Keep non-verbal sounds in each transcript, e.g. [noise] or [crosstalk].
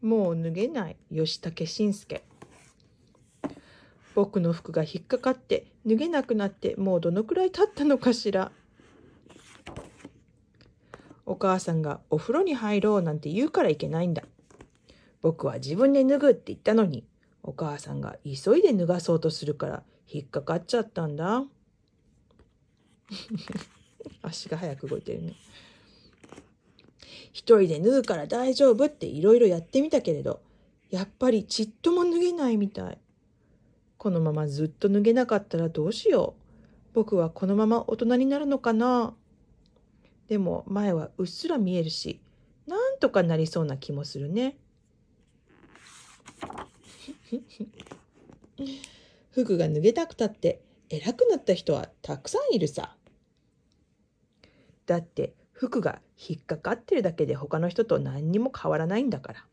もう脱げない吉武信介僕の服が引っかかって脱げなくなってもうどのくらい経ったのかしらお母さんがお風呂に入ろうなんて言うからいけないんだ僕は自分で脱ぐって言ったのにお母さんが急いで脱がそうとするから引っかかっちゃったんだ [laughs] 足が早く動いてるね。一人で脱ぐから大丈夫っていろいろやってみたけれど、やっぱりちっとも脱げないみたい。このままずっと脱げなかったらどうしよう。僕はこのまま大人になるのかな。でも前はうっすら見えるし、なんとかなりそうな気もするね。[laughs] 服が脱げたくたって偉くなった人はたくさんいるさ。だって服が引っかかってるだけで他の人と何にも変わらないんだから。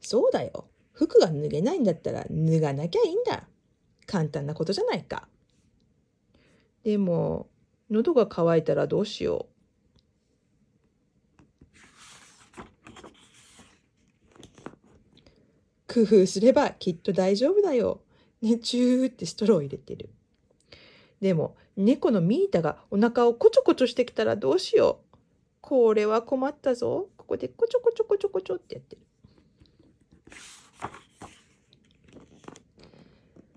そうだよ。服が脱げないんだったら脱がなきゃいいんだ。簡単なことじゃないか。でも、喉が渇いたらどうしよう。工夫すればきっと大丈夫だよ。ね、チューってストロー入れてる。でも、猫のミータがお腹をこちょこちょしてきたらどうしよう。これは困ったぞ。ここでこちょこちょこちょこちょってやってる。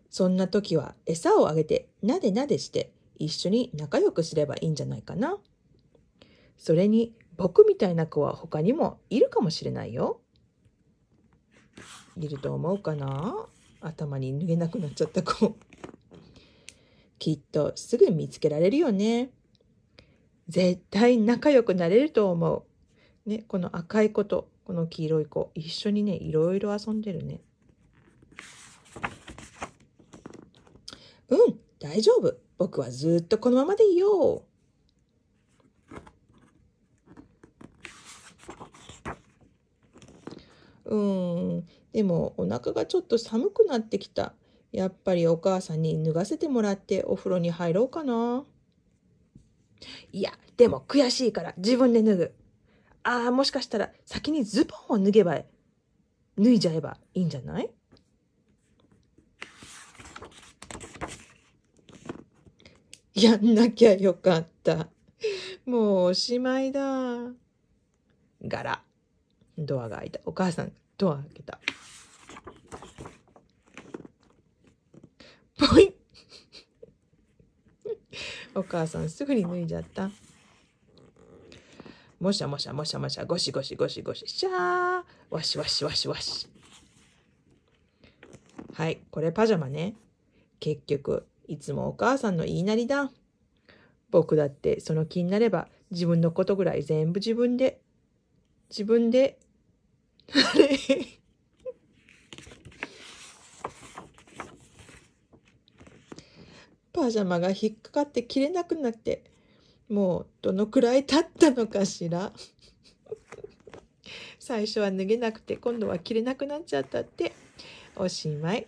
そんな時は餌をあげてなでなでして一緒に仲良くすればいいんじゃないかな。それに僕みたいな子は他にもいるかもしれないよ。いると思うかな頭に脱げなくなっちゃった子。きっとすぐ見つけられるよね。絶対仲良くなれると思う。ね、この赤い子とこの黄色い子、一緒にね、いろいろ遊んでるね。うん、大丈夫。僕はずっとこのままでいよう。うん、でもお腹がちょっと寒くなってきた。やっぱりお母さんに脱がせてもらってお風呂に入ろうかな。いや、でも悔しいから自分で脱ぐ。ああ、もしかしたら先にズボンを脱げば、脱いじゃえばいいんじゃないやんなきゃよかった。もうおしまいだ。ガラ。ドアが開いた。お母さん、ドア開けた。お母さんすぐに脱いじゃった。もしゃもしゃもしゃもしゃ、ゴシゴシゴシゴシ、シャー、わしわしわしわし。はい、これパジャマね。結局、いつもお母さんの言いなりだ。僕だってその気になれば自分のことぐらい全部自分で、自分で、あれパジャマが引っかかって着れなくなって、もうどのくらい経ったのかしら。[laughs] 最初は脱げなくて、今度は着れなくなっちゃったって、おしまい。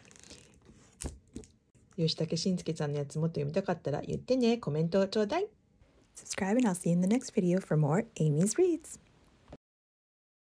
吉武慎介さんのやつもっと読みたかったら言ってね。コメントをちょうだい。Subscribe and I'll see you in the next video for more Amy's Reads.